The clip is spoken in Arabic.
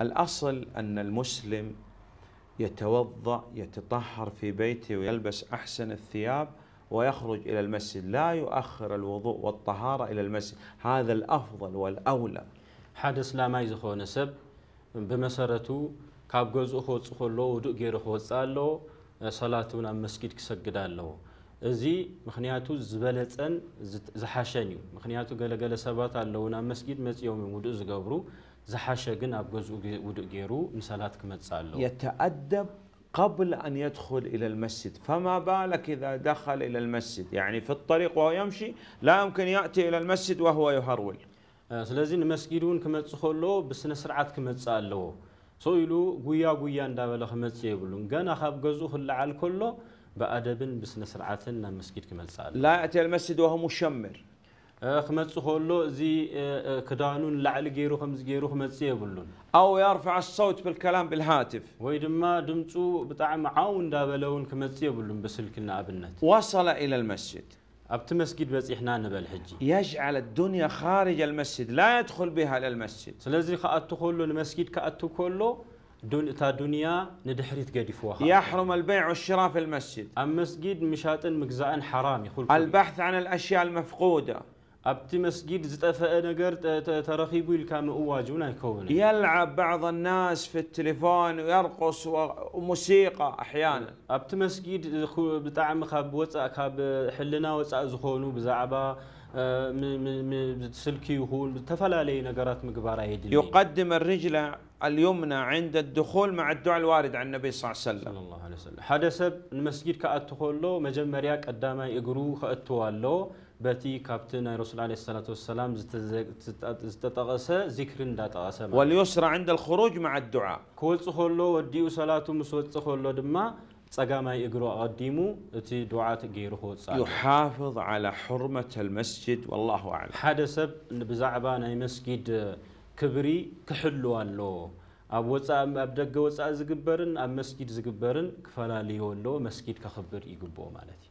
الأصل أن المسلم يتوضأ يتطهر في بيته ويلبس أحسن الثياب ويخرج إلى المسجد لا يؤخر الوضوء والطهارة إلى المسجد هذا الأفضل والأولى حدث لا ما يزخو نسب بمسرته كاب جزء خود خلو ودق غير خود صالو صلاة من المسجد كسجد الله እዚ ምክንያቱ مخنياتو ዝሓሸን እዩ سبات ገለገለ ሰባት مسجد مس መፅኦም ውዱእ ዝገብሩ زحاشة جن أبجوز ودقيرو مثالات كمتسالو يتأدب قبل أن يدخل إلى المسجد فما بالك إذا دخل إلى المسجد يعني في الطريق وهو يمشي لا يمكن يأتي إلى المسجد وهو يهرول سلازين مسجدون ክመጽእ ከሎ بس نسرعات ክመጽእ ኣለዎ سويلو قويا قويا ጉያ እንዳበለ ክመጽእ የብሉን أخاب ካብ خلع الكلو بأدب بس نسرعات لنا مسجد መስጊድ ክመልፅእ لا يأتي المسجد وهو مشمر خمس خلوا زي كدانون لعل جيرو خمس جيرو خمس يبلون أو يرفع الصوت بالكلام بالهاتف ويدما دمتو بتعم عون دابلون خمس يبلون بسلك الناب النت وصل إلى المسجد أبت مسجد بس إحنا نبل حجي يجعل الدنيا خارج المسجد لا يدخل بها إلى المسجد سلزي خاطو خلوا المسجد كأتو خلوا دون تا دنيا ندحريت قدي يحرم البيع والشراء في المسجد المسجد مشاتن مجزاء حرام يقول البحث عن الاشياء المفقوده أبت مسجد زتفق نجر ترخيب الكام أواجهنا يكون يلعب بعض الناس في التليفون ويرقص وموسيقى أحيانا أبت مسجد بتعم خاب وتأ حلنا وتأ زخونو بزعبا سلكي يهون تفلالي نقرات مقبارة يقدم الرجل اليمنى عند الدخول مع الدعاء الوارد عن النبي صلى الله عليه وسلم صلى الله عليه وسلم حدث المسجد كأتخلو مجمريا قداما يقرو له بتي كابتن الرسول عليه الصلاة والسلام زتتقس ذكر داتقس واليسرى عند الخروج مع الدعاء كل صخلو وديو صلاة مسوت صخلو دما قديمو تي دعاء يحافظ على حرمة المسجد والله أعلم هذا سب بزعبا ناي مسجد كبري كحلو الله أبو ወፃእ أبدأ ደገ ወፃእ ዝግበርን ኣብ መስጊድ ዝግበርን ክፈላለዩ ኣሎ መስጊድ ከኽብር ይግብኦ ማለት